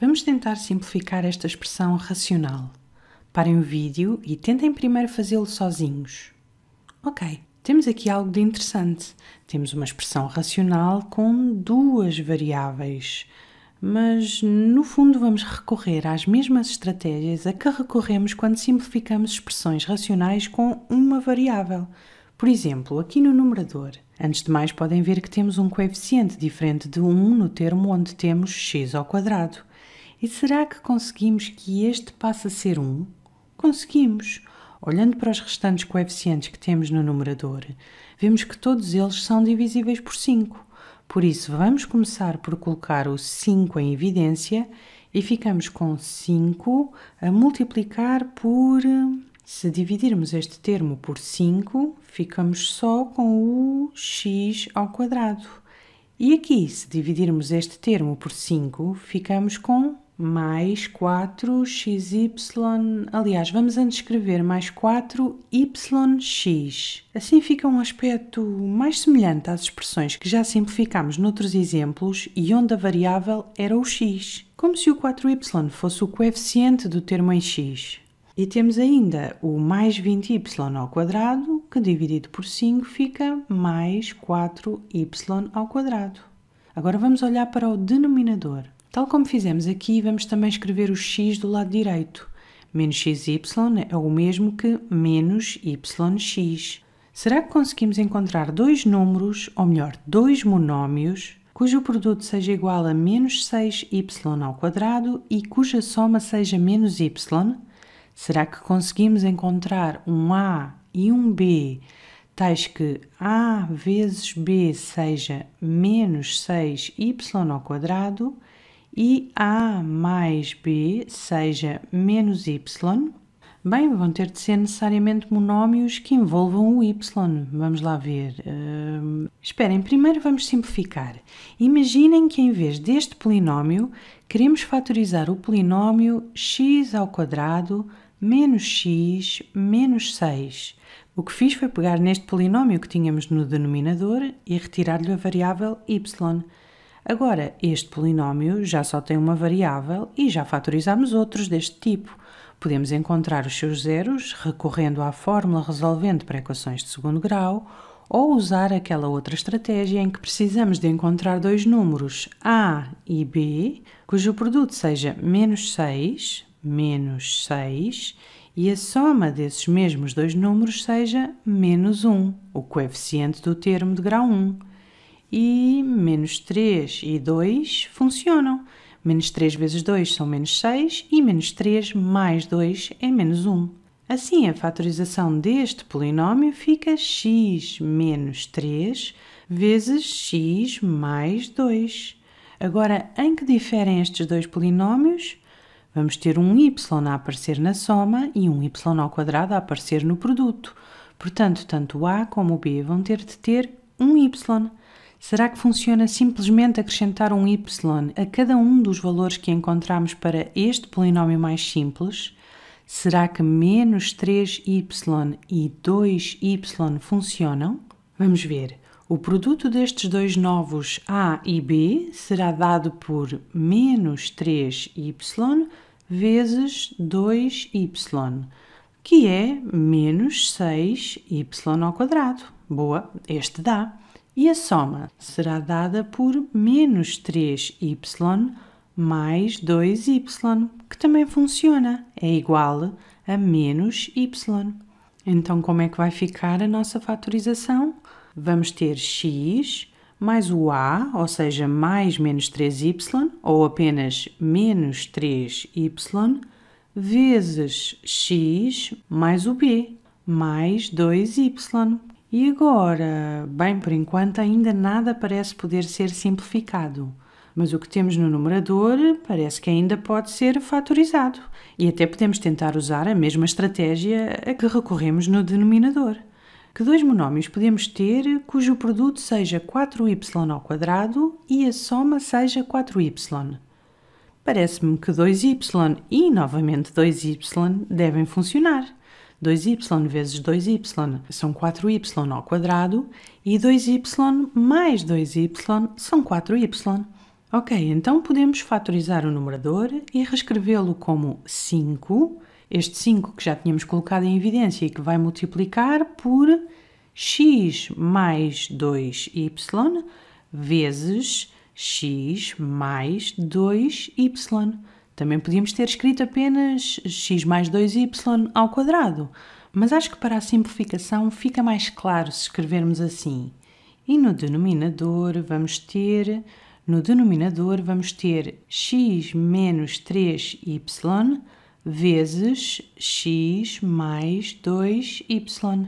Vamos tentar simplificar esta expressão racional. Parem o vídeo e tentem primeiro fazê-lo sozinhos. Ok, temos aqui algo de interessante. Temos uma expressão racional com duas variáveis, mas no fundo vamos recorrer às mesmas estratégias a que recorremos quando simplificamos expressões racionais com uma variável. Por exemplo, aqui no numerador, antes de mais podem ver que temos um coeficiente diferente de 1 no termo onde temos x ao quadrado. E será que conseguimos que este passe a ser 1? Conseguimos! Olhando para os restantes coeficientes que temos no numerador, vemos que todos eles são divisíveis por 5. Por isso, vamos começar por colocar o 5 em evidência e ficamos com 5 a multiplicar por se dividirmos este termo por 5, ficamos só com o x ao quadrado. E aqui, se dividirmos este termo por 5, ficamos com mais 4xy. Aliás, vamos antes escrever mais 4yx. Assim fica um aspecto mais semelhante às expressões que já simplificámos noutros exemplos e onde a variável era o x, como se o 4y fosse o coeficiente do termo em x. E temos ainda o mais 20y ao quadrado, que dividido por 5 fica mais 4y ao quadrado. Agora vamos olhar para o denominador. Tal como fizemos aqui, vamos também escrever o x do lado direito. Menos xy é o mesmo que menos yx. Será que conseguimos encontrar dois números, ou melhor, dois monómios, cujo produto seja igual a menos 6y ao quadrado e cuja soma seja menos y? Será que conseguimos encontrar um A e um B tais que A vezes B seja menos 6y ao quadrado e A mais B seja menos y? Bem, vão ter de ser necessariamente monómios que envolvam o y. Vamos lá ver. Hum, esperem, primeiro vamos simplificar. Imaginem que em vez deste polinómio, queremos fatorizar o polinómio x ao quadrado menos x menos 6. O que fiz foi pegar neste polinómio que tínhamos no denominador e retirar-lhe a variável y. Agora, este polinómio já só tem uma variável e já fatorizamos outros deste tipo. Podemos encontrar os seus zeros recorrendo à fórmula resolvente para equações de segundo grau ou usar aquela outra estratégia em que precisamos de encontrar dois números A e B, cujo produto seja menos 6 menos 6 e a soma desses mesmos dois números seja menos 1, o coeficiente do termo de grau 1. E menos 3 e 2 funcionam. Menos 3 vezes 2 são menos 6 e menos 3 mais 2 é menos 1. Assim, a fatorização deste polinômio fica x menos 3 vezes x mais 2. Agora, em que diferem estes dois polinômios? Vamos ter um y a aparecer na soma e um y ao quadrado a aparecer no produto. Portanto, tanto o a como o b vão ter de ter um y. Será que funciona simplesmente acrescentar um y a cada um dos valores que encontramos para este polinómio mais simples? Será que menos 3y e 2y funcionam? Vamos ver. O produto destes dois novos a e b será dado por menos 3y vezes 2y, que é menos 6y ao quadrado. Boa, este dá. E a soma será dada por menos 3y mais 2y, que também funciona, é igual a menos y. Então, como é que vai ficar a nossa fatorização? Vamos ter x mais o A, ou seja, mais menos 3y, ou apenas menos 3y, vezes x mais o b, mais 2y. E agora, bem, por enquanto ainda nada parece poder ser simplificado, mas o que temos no numerador parece que ainda pode ser fatorizado e até podemos tentar usar a mesma estratégia a que recorremos no denominador que dois monómios podemos ter cujo produto seja 4y ao quadrado e a soma seja 4y. Parece-me que 2y e novamente 2y devem funcionar. 2y vezes 2y são 4y ao quadrado e 2y mais 2y são 4y. Ok, então podemos fatorizar o numerador e reescrevê-lo como 5 este 5 que já tínhamos colocado em evidência e que vai multiplicar por x mais 2y vezes x mais 2y. Também podíamos ter escrito apenas x mais 2y ao quadrado, mas acho que para a simplificação fica mais claro se escrevermos assim. E no denominador vamos ter no denominador vamos ter x menos 3y vezes x mais 2y.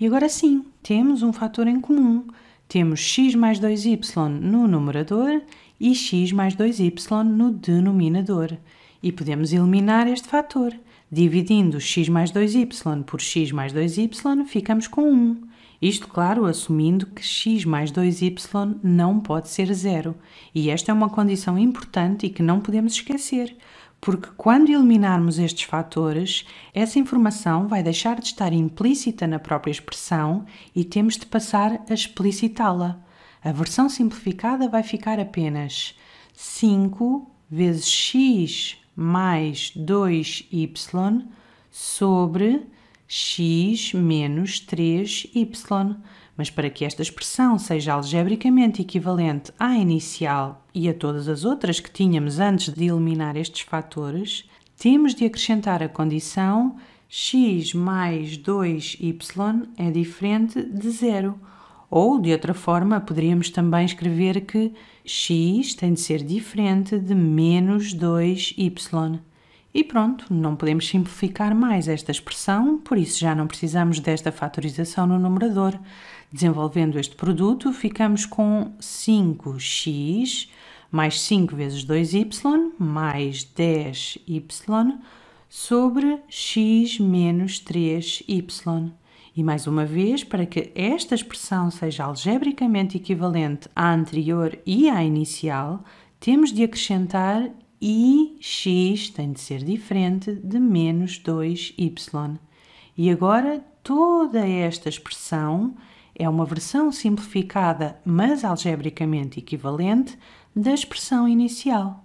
E agora sim, temos um fator em comum. Temos x mais 2y no numerador e x mais 2y no denominador. E podemos eliminar este fator. Dividindo x mais 2y por x mais 2y, ficamos com 1. Isto, claro, assumindo que x mais 2y não pode ser zero. E esta é uma condição importante e que não podemos esquecer porque quando eliminarmos estes fatores, essa informação vai deixar de estar implícita na própria expressão e temos de passar a explicitá-la. A versão simplificada vai ficar apenas 5 vezes x mais 2y sobre x menos 3y. Mas para que esta expressão seja algebricamente equivalente à inicial e a todas as outras que tínhamos antes de eliminar estes fatores, temos de acrescentar a condição x mais 2y é diferente de zero. Ou, de outra forma, poderíamos também escrever que x tem de ser diferente de menos 2y. E pronto, não podemos simplificar mais esta expressão, por isso já não precisamos desta fatorização no numerador. Desenvolvendo este produto, ficamos com 5x mais 5 vezes 2y mais 10y sobre x menos 3y. E mais uma vez, para que esta expressão seja algebricamente equivalente à anterior e à inicial, temos de acrescentar e x tem de ser diferente de menos 2y. E agora toda esta expressão é uma versão simplificada, mas algebricamente equivalente, da expressão inicial.